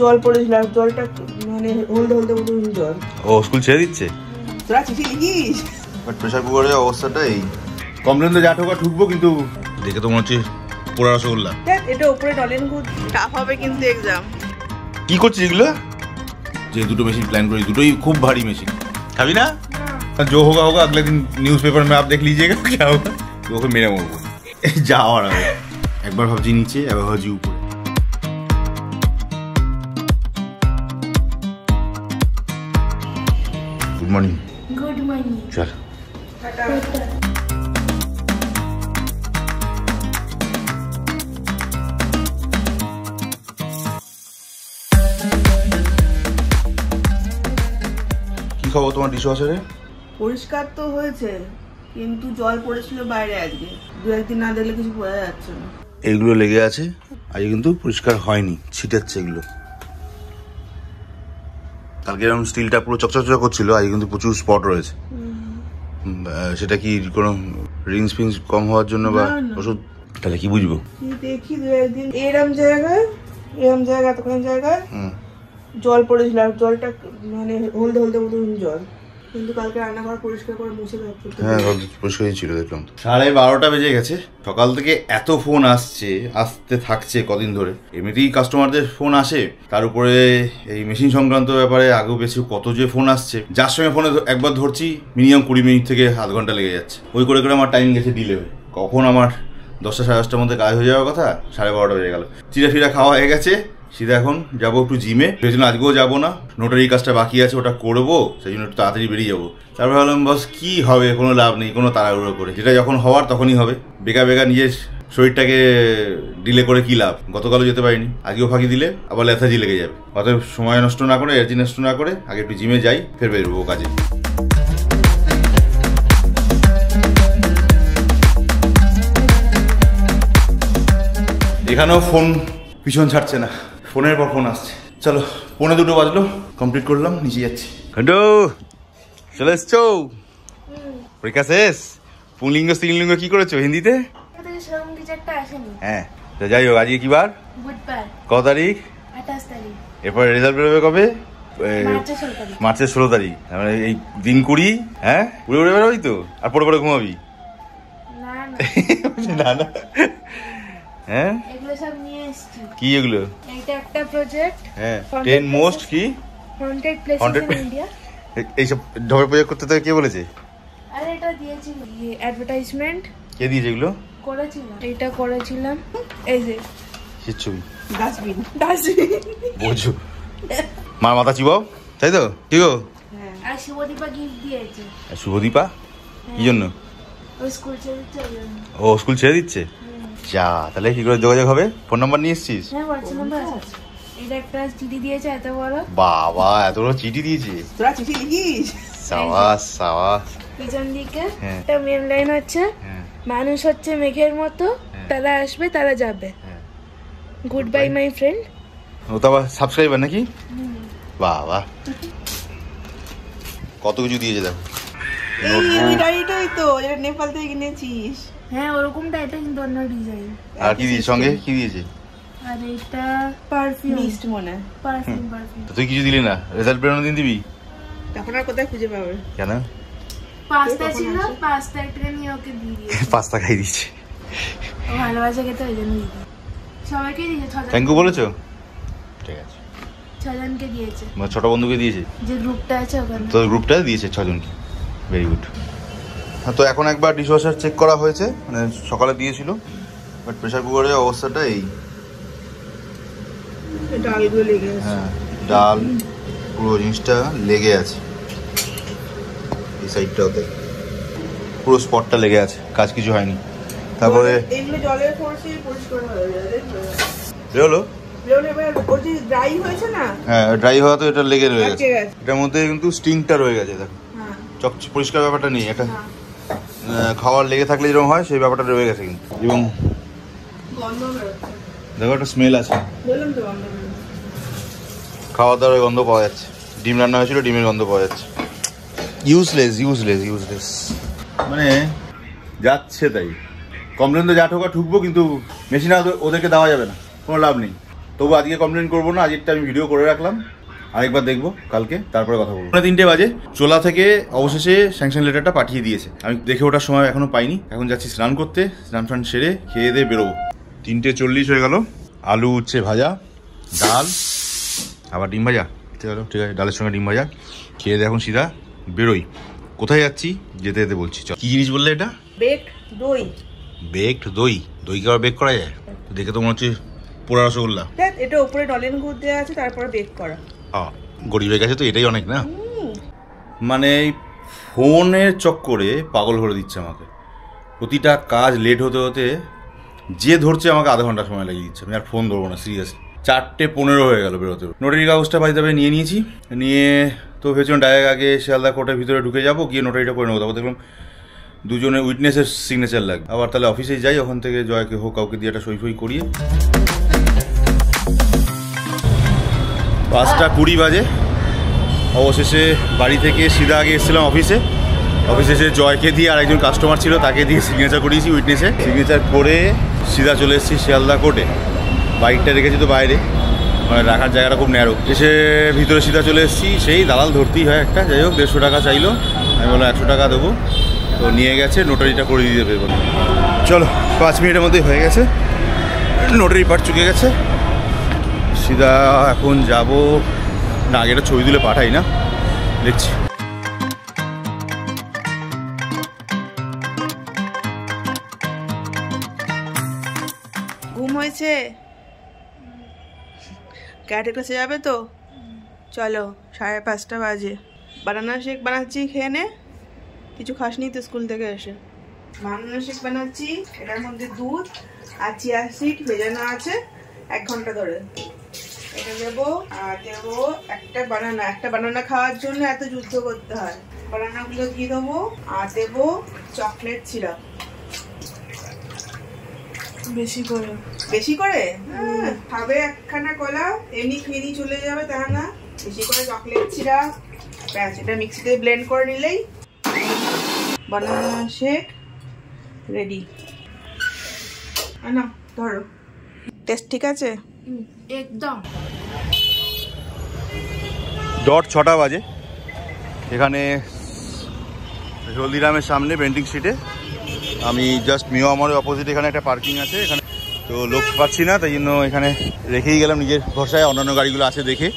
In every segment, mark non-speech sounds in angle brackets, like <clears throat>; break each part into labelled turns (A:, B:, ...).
A: জল পড়েছিল আর জলটা মানে হলদে হলদে মতন জল
B: ও স্কুল ছেড়ে দিচ্ছে
A: তোরা চিঠি লিখিস
B: বাট প্রেশার কুকারের অবস্থাটা এই কমপ্লেন তো যা ঠোকা ঠুকবো কিন্তু দেখে তো মনে হচ্ছে পোড়া রসগোল্লা
A: এটা উপরে ডলেন গুড টাফ হবে কিন্তু এক্সাম
B: কি করছিস এগুলো যে দুটো মেশিন প্ল্যান করি দুটোই খুব ভারী মেশিন খাবি না जो হোগা होगा अगले दिन न्यूज़पेपर में आप দেখ লিজিয়েগা क्या होगा वो मेरा मुंह যা আর একবার ভাবছি নিচে একবার ভাবছি উপরে মর্নিং গুড মর্নিং চল কি খবর তোমার ডিশওয়াশারে
A: পরিষ্কার তো হয়েছে কিন্তু জল পড়েছিল বাইরে আজকে দু একদিন না দেখলে কিছু বোঝা যাচ্ছে না
B: এগুলো লেগে আছে আজ কিন্তু পরিষ্কার হয়নি ছিটাচ্ছে এগুলো কালকে এরকম স্টিলটা পুরো চকচক করছিল আজকে কিন্তু প্রচুর স্পট রয়েছে সেটা কি কোনো রিংস ফিংস কম হওয়ার জন্য বা ওষুধ তাহলে কি বুঝবো
A: দেখি দু একদিন এরম জায়গায় এরম জায়গা এতক্ষণ জায়গায় জল পড়েছিল আর জলটা মানে হলদে হলদে মতন জল পরিষ্কার হ্যাঁ,
B: ছিল দেখলাম সাড়ে বারোটা বেজে গেছে সকাল থেকে এত ফোন আসছে আসতে থাকছে কদিন ধরে এমনিতেই কাস্টমারদের ফোন আসে তার উপরে এই মেশিন সংক্রান্ত ব্যাপারে আগে বেশি কত যে ফোন আসছে যার সঙ্গে ফোনে একবার ধরছি মিনিমাম কুড়ি মিনিট থেকে আধ ঘন্টা লেগে যাচ্ছে ওই করে করে আমার টাইম গেছে ডিলে কখন আমার দশটা সাড়ে দশটার মধ্যে কাজ হয়ে যাওয়ার কথা সাড়ে বারোটা বেজে গেল চিরা ফিরা খাওয়া হয়ে গেছে সিধা এখন যাবো একটু জিমে সেই জন্য আজকেও যাবো না নোটারি কাজটা বাকি আছে ওটা করবো সেই জন্য একটু তাড়াতাড়ি বেরিয়ে যাবো তারপর ভাবলাম বস কী হবে কোনো লাভ নেই কোনো তাড়াহুড়ো করে যেটা যখন হওয়ার তখনই হবে বেকা বেকা নিজের শরীরটাকে ডিলে করে কী লাভ গতকালও যেতে পারিনি আজকেও ফাঁকি দিলে আবার লেথাজি লেগে যাবে অতএব সময় নষ্ট না করে এনার্জি নষ্ট না করে আগে একটু জিমে যাই ফের বেরোবো কাজে এখানেও ফোন পিছন ছাড়ছে না ফোনের পর ফোন আসছে চলো পৌনে দুটো বাজলো কমপ্লিট করলাম নিজে যাচ্ছি খন্ড চলে এসছো পরীক্ষা শেষ পুলিঙ্গ স্ত্রীলিঙ্গ কি করেছো হিন্দিতে হ্যাঁ তো যাই হোক আজকে কি বার ক তারিখ এরপর রেজাল্ট বেরোবে কবে মার্চের ষোলো তারিখ মানে এই দিন কুড়ি হ্যাঁ উড়ে উড়ে বেরোবি তো আর পরে পরে ঘুমাবি না না <laughs> হ্যাঁ কি এগুলো
C: এটা একটা প্রজেক্ট
B: হ্যাঁ 10 মোস্ট কি
C: হন্টেড প্লেসেস ইন ইন্ডিয়া
B: এইসব ঢবে প্রজেক্ট করতে তো কে বলেছে
C: আরে এটা দিয়েছি কে দিয়েছে এগুলো করেছিলাম এটা করেছিলাম এই যে কিচ্ছু ডাস্টবিন ডাস্টবিন
B: বুঝু মাথা চিবাও তাই তো কি গো
C: হ্যাঁ। আর শুভদীপা গিফট দিয়েছে শুভদীপা কি হ্যাঁ। জন্য ও স্কুল ছেড়ে দিচ্ছে
B: ও স্কুল ছেড়ে দিচ্ছে হ্যাঁ। যা তাহলে কি করে যোগাযোগ হবে ফোন নাম্বার নিয়ে এসছিস হ্যাঁ, বাবা এত বড় চিঠি দিয়েছি
C: তোরা চিঠি দিয়েছিস হ্যাঁ। একটা মেন লাইন হচ্ছে হ্যাঁ। মানুষ হচ্ছে মেঘের মতো তারা আসবে তারা যাবে গুড বাই মাই ফ্রেন্ড
B: ও তো আবার সাবস্ক্রাইবার নাকি বাবা কত কিছু দিয়েছে দেখো
A: তো যেটা নেপাল থেকে কিনেছিস হ্যাঁ ওরকমটা এটা কিন্তু অন্য ডিজাইন
B: আর কি দিয়েছে সঙ্গে কি দিয়েছে
A: আর এটা পারফিউম মিস্ট মনে
C: পারফিউম পারফিউম
B: তুই কিছু দিলি না রেজাল্ট বেরোনোর দিন দিবি
C: তখন আর কোথায় খুঁজে পাবে কেন পাস্তা ছিল পাস্তা একটা নিয়ে ওকে দিয়ে
B: দিয়েছি <laughs> পাস্তা খাই দিয়েছি
C: ও ভালোবাসা খেতে ওই জন্য দিয়েছি সবাইকে দিয়েছে থ্যাংক ইউ বলেছো ঠিক আছে ছজনকে দিয়েছে
B: ছোট বন্ধুকে দিয়েছে
C: যে গ্রুপটা আছে ওখানে তো
B: গ্রুপটা দিয়েছে ছজনকে ভেরি গুড হ্যাঁ, তো এখন একবার ডিশওয়াশার চেক করা হয়েছে মানে সকালে দিয়েছিল বাট প্রেশার কুকারের অবস্থাটা এই হ্যাঁ ডাল পুরো জিনিসটা লেগে আছে এই সাইডটাতে পুরো স্পটটা লেগে আছে কাজ কিছু হয়নি তারপরে হ্যাঁ ড্রাই হওয়া তো এটা লেগে রয়ে গেছে এটার মধ্যে কিন্তু স্টিংটা রয়ে গেছে দেখো হ্যাঁ। পরিষ্কার ব্যাপারটা নেই এটা হ্যাঁ। খাওয়ার লেগে থাকলে যেরকম হয় সেই ব্যাপারটা রয়ে গেছে কিন্তু এবং দেখো একটা স্মেল আছে খাওয়া দাওয়ার গন্ধ পাওয়া যাচ্ছে ডিম রান্না হয়েছিল ডিমের গন্ধ পাওয়া যাচ্ছে ইউজলেস ইউজলেস ইউজলেস মানে যাচ্ছে তাই কমপ্লেন তো যা ঠোকা ঠুকবো কিন্তু মেশিনে ওদেরকে দেওয়া যাবে না কোনো লাভ নেই তবু আজকে কমপ্লেন করবো না আজকে আমি ভিডিও করে রাখলাম আরেকবার দেখবো কালকে তারপরে কথা বলবো পনেরো তিনটে বাজে চোলা থেকে অবশেষে স্যাংশন লেটারটা পাঠিয়ে দিয়েছে আমি দেখে ওঠার সময় এখনো পাইনি এখন যাচ্ছি স্নান করতে স্নান ফান সেরে খেয়ে দিয়ে বেরোবো তিনটে চল্লিশ হয়ে গেল আলু উচ্ছে ভাজা ডাল আবার ডিম ভাজা ঠিক চলো ঠিক আছে ডালের সঙ্গে ডিম ভাজা খেয়ে দিয়ে এখন সিধা বেরোই কোথায় যাচ্ছি যেতে যেতে বলছি চল কি জিনিস বললে এটা
A: বেক দই
B: বেকড দই দইকে আবার বেক করা যায় দেখে তো মনে হচ্ছে পোড়া রসগোল্লা
A: এটা উপরে নলেন গুড় দেওয়া আছে তারপরে বেক করা
B: গরিবের কাছে তো এটাই অনেক না মানে এই ফোনের চক্করে পাগল ভরে দিচ্ছে আমাকে প্রতিটা কাজ লেট হতে হতে যে ধরছে আমাকে আধা ঘন্টা সময় লাগিয়ে দিচ্ছে আমি আর ফোন ধরবো না সিরিয়াসলি চারটে পনেরো হয়ে গেল বেরোতে নোটারি কাগজটা বাই নিয়ে নিয়েছি নিয়ে তো ভেবেছিলাম ডায়রেক্ট আগে শিয়ালদা কোর্টের ভিতরে ঢুকে যাবো গিয়ে নোটারিটা করে নেবো তারপর দেখলাম দুজনে উইটনেসের সিগনেচার লাগবে আবার তাহলে অফিসে যাই ওখান থেকে জয়কে হোক কাউকে দিয়ে একটা সই ফই করিয়ে পাঁচটা কুড়ি বাজে অবশেষে বাড়ি থেকে সিধা আগে এসেছিলাম অফিসে অফিসে এসে জয়কে দিয়ে আরেকজন কাস্টমার ছিল তাকে দিয়ে সিগনেচার করিয়েছি উইটনেসে সিগনেচার করে সিধা চলে এসেছি শিয়ালদা কোর্টে বাইকটা রেখেছি তো বাইরে মানে রাখার জায়গাটা খুব ন্যারো এসে ভিতরে সিধা চলে এসেছি সেই দালাল ধরতেই হয় একটা যাই হোক দেড়শো টাকা চাইলো আমি বললাম একশো টাকা দেবো তো নিয়ে গেছে নোটারিটা করে দিয়ে দেবে বলে চলো পাঁচ মিনিটের মধ্যেই হয়ে গেছে নোটারি পার্ট চুকে গেছে মুর্শিদা এখন যাব না আগেটা ছবি তুলে পাঠাই না দেখছি
A: ঘুম হয়েছে ক্যাটের কাছে যাবে তো চলো সাড়ে পাঁচটা বাজে বানানা শেক বানাচ্ছি খেয়ে নে কিছু খাস নি তো স্কুল থেকে এসে বানানা শেখ বানাচ্ছি এটার মধ্যে দুধ আর চিয়া সিড ভেজানো আছে এক ঘন্টা ধরে এটা দেবো আর দেবো একটা বানানা একটা বানানা খাওয়ার জন্য এত যুদ্ধ করতে হয় বানানাগুলো দিয়ে দেবো আর দেবো চকলেট সিরাপ বেশি করে বেশি করে হ্যাঁ, খাবে একখানা কলা এমনি খেয়ে দিয়ে চলে যাবে তা না বেশি করে চকলেট সিরাপ ব্যাস এটা মিক্সিতে ব্লেন্ড করে নিলেই বানানা শেক রেডি না ধরো টেস্ট ঠিক আছে একদম
B: ডট ছটা বাজে এখানে হলদিরামের সামনে বেন্ডিং স্ট্রিটে আমি জাস্ট মিও আমার অপোজিট এখানে একটা পার্কিং আছে এখানে তো লোক পাচ্ছি না তাই জন্য এখানে রেখেই গেলাম নিজের ভরসায় অন্যান্য গাড়িগুলো আছে দেখে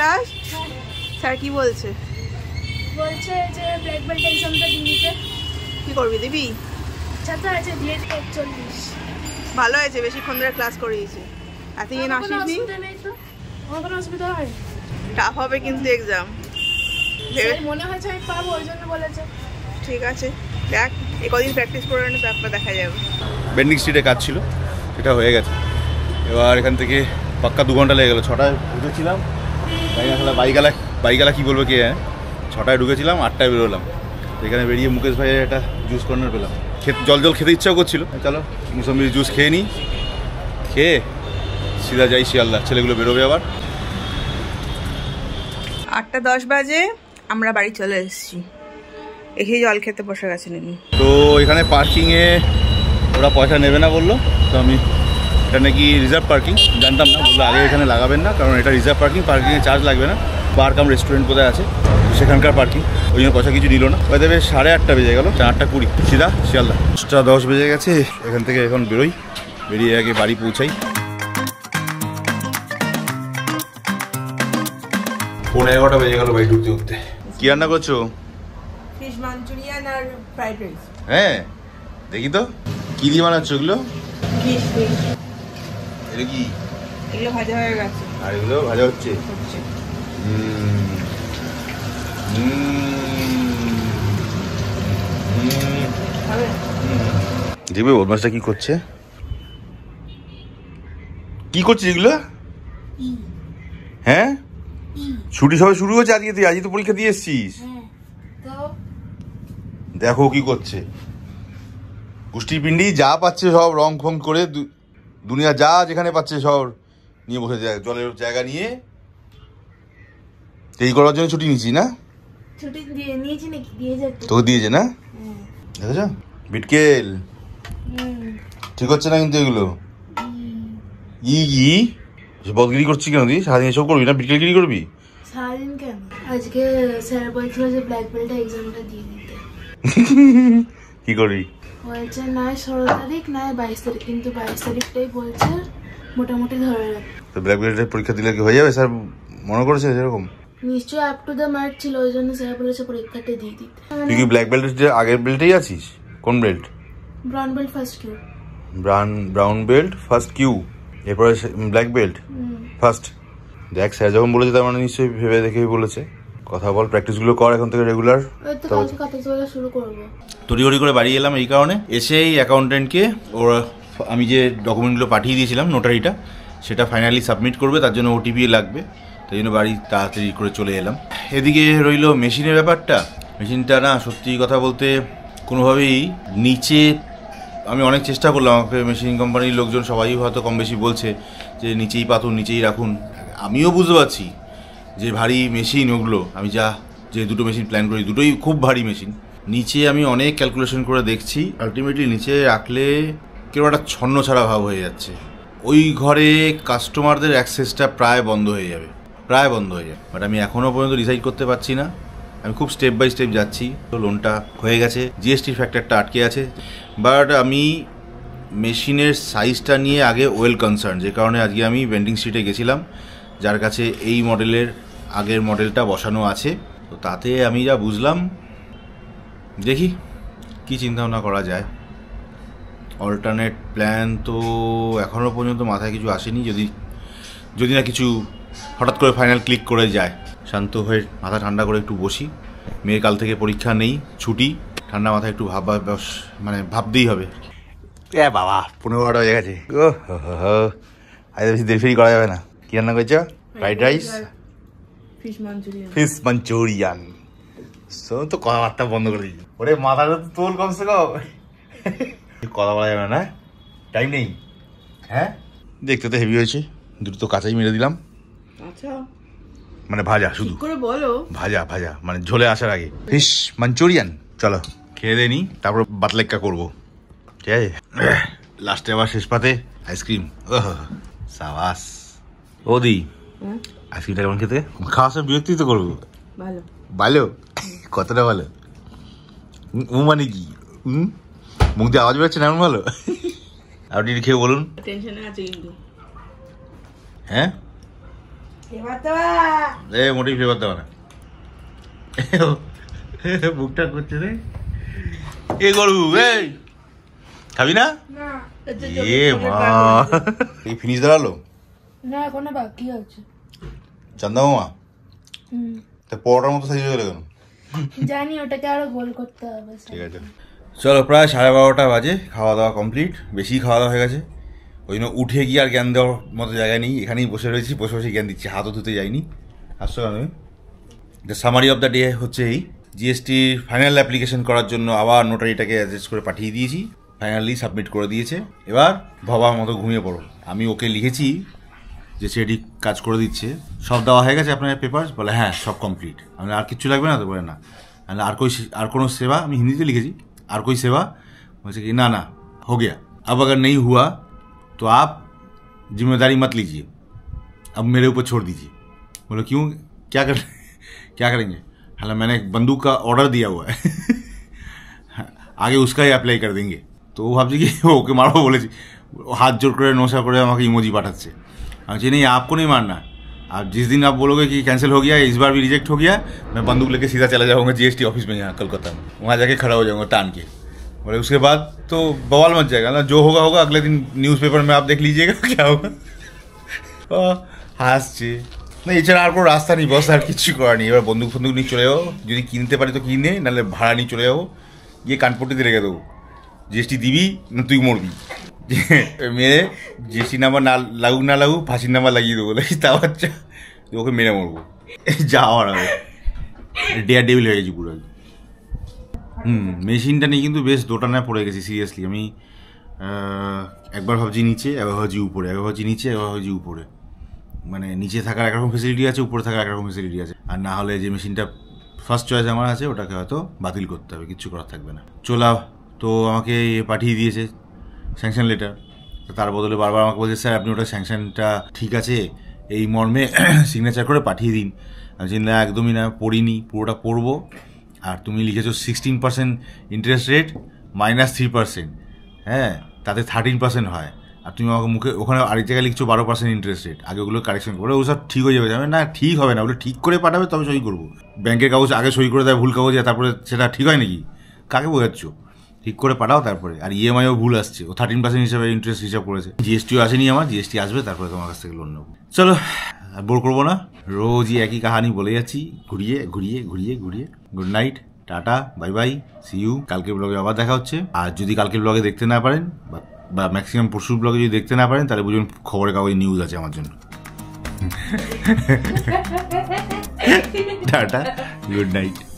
A: ক্লাস স্যার কি বলছে
C: বলছে যে ব্ল্যাক বেল্ট এক্সামটা দিতে
A: কি করবি দিবি ছাত্র আছে দিয়ে একচল্লিশ ভালো হয়েছে বেশিক্ষণ ধরে ক্লাস করিয়েছে এত ইয়ে আসিসনি আমার কোনো অসুবিধা হয় টাফ হবে কিন্তু এক্সাম
C: মনে হয়েছে আমি পাবো ওই জন্য বলেছে
A: ঠিক আছে দেখ এ কদিন প্র্যাকটিস করে নিতে তারপর দেখা যাবে
B: বেন্ডিং স্ট্রিটে কাজ ছিল সেটা হয়ে গেছে এবার এখান থেকে পাক্কা দু ঘন্টা লেগে গেলো ছটায় বুঝেছিলাম তাই বাইগালা বাইগালা কী বলবো কে হ্যাঁ ছটায় ঢুকেছিলাম আটটায় বেরোলাম এখানে বেরিয়ে মুকেশ ভাইয়ের একটা জুস কর্নার পেলাম খেতে জল জল খেতে ইচ্ছাও করছিল চলো মুসম্বির জুস খেয়ে নিই খেয়ে সিধা যাই শিয়াল্লা ছেলেগুলো বেরোবে আবার
A: আটটা দশ বাজে আমরা বাড়ি চলে এসেছি এখে জল খেতে বসে গেছেন
B: তো এখানে পার্কিংয়ে ওরা পয়সা নেবে না বললো তো আমি এটা নাকি রিজার্ভ পার্কিং জানতাম না বললো আগে এখানে লাগাবেন না কারণ এটা রিজার্ভ পার্কিং পার্কিংয়ে চার্জ লাগবে না পার্ক আম রেস্টুরেন্ট কোথায় আছে সেখানকার পার্কিং ওই জন্য কথা কিছু নিল না ওই দেবে সাড়ে আটটা বেজে গেল আটটা কুড়ি সিধা শিয়ালদা দশটা দশ বেজে গেছে এখান থেকে এখন বেরোই বেরিয়ে আগে বাড়ি পৌঁছাই পনেরো এগারোটা বেজে গেল বাড়ি ঢুকতে উঠতে কি রান্না করছো হ্যাঁ দেখি তো কি দিয়ে বানাচ্ছো ওগুলো কি
A: এগুলো ভাজা হয়ে গেছে
B: আর এগুলো ভাজা হচ্ছে দেখবে বদমাসটা কি করছে কি করছিস এগুলো হ্যাঁ ছুটি সবে শুরু হয়েছে আজকে তুই আজকে তো পরীক্ষা দিয়ে এসছিস হ্যাঁ, দেখো কি করছে গোষ্ঠীর যা পাচ্ছে সব রং ফং করে দুনিয়া যা যেখানে পাচ্ছে শহর নিয়ে বসে যায় জলের জায়গা নিয়ে এই করার জন্য ছুটি নিয়েছি না তোকে দিয়েছে না হ্যাঁ। দেখেছ বিটকেল ঠিক হচ্ছে না কিন্তু এগুলো ই ই বদগিরি করছি কেন তুই সারাদিন এসব করবি না বিটকেল গিরি করবি সারাদিন <laughs> কি করবি
C: হয়েছে নয় ষোলো তারিখ নয় বাইশ তারিখ কিন্তু বাইশ তারিখটাই বলছে মোটামুটি ধরে রাখি
B: ব্ল্যাক বেল্টের পরীক্ষা দিলে কি হয়ে যাবে স্যার মনে করেছে এরকম
C: নিশ্চয়ই আপ টু দ্য মার্ক ছিল ওই জন্য স্যার বলেছে পরীক্ষাটা দিয়ে দিতে তুই কি ব্ল্যাক
B: বেল্টের আগের বেল্টেই আছিস কোন belt
C: brown belt first Q
B: brown brown belt first Q এরপরে ব্ল্যাক বেল্ট ফার্স্ট দেখ স্যার যখন বলেছে তার মানে নিশ্চয়ই ভেবে দেখেই বলেছে কথা বল প্র্যাকটিসগুলো কর এখন থেকে রেগুলার শুরু করবো তড়িঘড়ি করে বাড়ি এলাম এই কারণে এসেই অ্যাকাউন্টেন্টকে ওরা আমি যে ডকুমেন্টগুলো পাঠিয়ে দিয়েছিলাম নোটারিটা সেটা ফাইনালি সাবমিট করবে তার জন্য ওটিপি লাগবে তাই জন্য বাড়ি তাড়াতাড়ি করে চলে এলাম এদিকে রইল মেশিনের ব্যাপারটা মেশিনটা না সত্যি কথা বলতে কোনোভাবেই নিচে আমি অনেক চেষ্টা করলাম আমাকে মেশিন কোম্পানির লোকজন সবাই হয়তো কম বেশি বলছে যে নিচেই পাতুন নিচেই রাখুন আমিও বুঝতে পারছি যে ভারী মেশিন ওগুলো আমি যা যে দুটো মেশিন প্ল্যান করি দুটোই খুব ভারী মেশিন নিচে আমি অনেক ক্যালকুলেশন করে দেখছি আলটিমেটলি নিচে রাখলে কেউ একটা ছন্ন ছাড়া ভাব হয়ে যাচ্ছে ওই ঘরে কাস্টমারদের অ্যাক্সেসটা প্রায় বন্ধ হয়ে যাবে প্রায় বন্ধ হয়ে যাবে বাট আমি এখনও পর্যন্ত ডিসাইড করতে পারছি না আমি খুব স্টেপ বাই স্টেপ যাচ্ছি তো লোনটা হয়ে গেছে জিএসটি ফ্যাক্টরটা আটকে আছে বাট আমি মেশিনের সাইজটা নিয়ে আগে ওয়েল কনসার্ন যে কারণে আজকে আমি ভেন্ডিং সিটে গেছিলাম যার কাছে এই মডেলের আগের মডেলটা বসানো আছে তো তাতে আমি যা বুঝলাম দেখি কী চিন্তাভাবনা করা যায় অল্টারনেট প্ল্যান তো এখনও পর্যন্ত মাথায় কিছু আসেনি যদি যদি না কিছু হঠাৎ করে ফাইনাল ক্লিক করে যায় শান্ত হয়ে মাথা ঠান্ডা করে একটু বসি মেয়ের কাল থেকে পরীক্ষা নেই ছুটি ঠান্ডা মাথায় একটু ভাব মানে ভাবতেই হবে এ বাবা পনেরো বারোটা হয়ে গেছে ও আজ বেশি দেরি করা যাবে না কি রান্না করেছ fried rice
A: fish
C: manchurian
B: fish শোন তো কথাবার্তা বন্ধ করে দিই ওরে মাথাটা তো তোল কমসে কম কথা বলা যাবে না টাইম নেই হ্যাঁ দেখতে তো হেভি হয়েছে দুটো তো কাঁচাই মেরে দিলাম আচ্ছা মানে ভাজা শুধু করে বলো ভাজা ভাজা মানে ঝোলে আসার আগে ফিশ মাঞ্চুরিয়ান চলো খেয়ে দেনি তারপর বাতলেক্কা করবো ঠিক আছে লাস্টে আবার শেষ পাতে আইসক্রিম ও সাবাস ওদি আইসক্রিমটা mm-hmm. কেমন খেতে খাওয়ার সময় বিরক্তি তো করবো ভালো ভালো কতটা ভালো ও মানে কি হুম মুখ দিয়ে আওয়াজ বেরোচ্ছে না এমন ভালো আপনি খেয়ে বলুন হ্যাঁ এ মোটেই না করছে রে খাবি না এ মা এই ফিনিশ দাঁড়ালো
C: না বাকি আছে চান্দা মামা হুম
B: তা পরোটার মতো সাজিয়ে গেলে কেন
C: জানি ওটাকে আরো গোল করতে হবে
B: ঠিক আছে চলো প্রায় সাড়ে বারোটা বাজে খাওয়া দাওয়া কমপ্লিট বেশি খাওয়া দাওয়া হয়ে গেছে ওই জন্য উঠে গিয়ে আর জ্ঞান দেওয়ার মতো জায়গায় নেই এখানেই বসে রয়েছি বসে বসে জ্ঞান দিচ্ছি হাতও ধুতে যাইনি আসছো কেন the summary of the day হচ্ছে এই জিএসটির ফাইনাল অ্যাপ্লিকেশন করার জন্য আবার নোটারিটাকে অ্যাডজাস্ট করে পাঠিয়ে দিয়েছি ফাইনালি সাবমিট করে দিয়েছে এবার ভবার মতো ঘুমিয়ে পড়ো আমি ওকে লিখেছি যে সিআইডি কাজ করে দিচ্ছে সব দেওয়া হয়ে গেছে আপনার পেপার বলে হ্যাঁ সব কমপ্লিট আমি আর কিচ্ছু লাগবে না তো বলে না আর কই আর কোনো সেবা আমি হিন্দিতে লিখেছি আর কই সেবা বলছে कि ना ना हो गया अब अगर नहीं हुआ तो आप जिम्मेदारी मत लीजिए अब मेरे ऊपर छोड़ दीजिए बोलो क्यों क्या कर क्या करेंगे हालांकि मैंने एक बंदूक का ऑर्डर दिया हुआ है आगे उसका ही अप्लाई कर देंगे তো ভাবছি কি ওকে মারো বলেছি হাত জোর করে নৌসা করে আমাকে ইমোজি পাঠাচ্ছে हम जी नहीं आपको नहीं मानना आप जिस दिन आप बोलोगे कि कैंसिल हो गया इस बार भी रिजेक्ट हो गया मैं बंदूक लेके सीधा चला जाऊँगा जीएसटी ऑफिस में यहाँ कलकत्ता में वहाँ जाके खड़ा हो जाऊँगा टान के बोले उसके बाद तो बवाल मच जाएगा ना जो होगा होगा अगले दिन न्यूज़पेपर में आप देख लीजिएगा <laughs> क्या होगा হাসছে না এছাড়া আর কোনো রাস্তা নেই বস আর কিছু नहीं নেই এবার বন্দুক ফন্দুক নিয়ে চলে যাবো तो কিনতে ना भाड़ा नहीं चले जाओ ये চলে যাবো গিয়ে কানপট্টিতে রেখে দেবো জিএসটি দিবি না তুই মরবি <laughs> মেরে জেসি নাম্বার না লাগুক না লাগুক ফাঁসির নাম্বার লাগিয়ে দেবো লাগিয়ে তা বাচ্চা ওকে মেরে মরবো যাওয়ার হবে ডেয়ার ডেবিল হয়ে গেছি পুরো হুম মেশিনটা নিয়ে কিন্তু বেশ দোটানায় পড়ে গেছি সিরিয়াসলি আমি একবার ভাবছি নিচে একবার ভাবছি উপরে একবার ভাবছি নিচে একবার ভাবছি উপরে মানে নিচে থাকার একরকম ফেসিলিটি আছে উপরে থাকার একরকম ফেসিলিটি আছে আর না হলে যে মেশিনটা ফার্স্ট চয়েস আমার আছে ওটাকে হয়তো বাতিল করতে হবে কিচ্ছু করার থাকবে না চলা তো আমাকে পাঠিয়ে দিয়েছে স্যাংশন লেটার তার বদলে বারবার আমাকে বলছে স্যার আপনি ওটা স্যাংশনটা ঠিক আছে এই মর্মে সিগনেচার <clears throat> করে পাঠিয়ে দিন আমি না একদমই না পড়িনি পুরোটা পড়বো আর তুমি লিখেছো sixteen percent interest rate minus three percent হ্যাঁ তাতে থার্টিন পার্সেন্ট হয় আর তুমি আমাকে মুখে ওখানে আরেক জায়গায় লিখছো বারো পার্সেন্ট ইন্টারেস্ট রেট আগে ওগুলো কারেকশন করে সব ঠিক হয়ে যাবে যাবে না ঠিক হবে না ওগুলো ঠিক করে পাঠাবে তবে সই করবো ব্যাংকের কাগজ আগে সই করে দেয় ভুল কাগজ তারপরে সেটা ঠিক হয় নাকি কাকে বোঝাচ্ছ ঠিক করে পাঠাও তারপরে আর ইএমআইও ভুল আসছে ও থার্টিন পার্সেন্ট হিসাবে ইন্টারেস্ট হিসাব করেছে জিএসটিও আসেনি আমার জিএসটি আসবে তারপরে তোমার কাছ থেকে লোন নেবো চলো আর বোর করবো না রোজই একই কাহানি বলে যাচ্ছি ঘুরিয়ে ঘুরিয়ে ঘুরিয়ে ঘুরিয়ে good night tata bye bye see you কালকের ব্লগে আবার দেখা হচ্ছে আর যদি কালকের ব্লগে দেখতে না পারেন বা ম্যাক্সিমাম পরশুর ব্লগে যদি দেখতে না পারেন তাহলে বুঝুন খবরের কাগজ নিউজ আছে আমার জন্য
C: <laughs> টাটা
B: গুড নাইট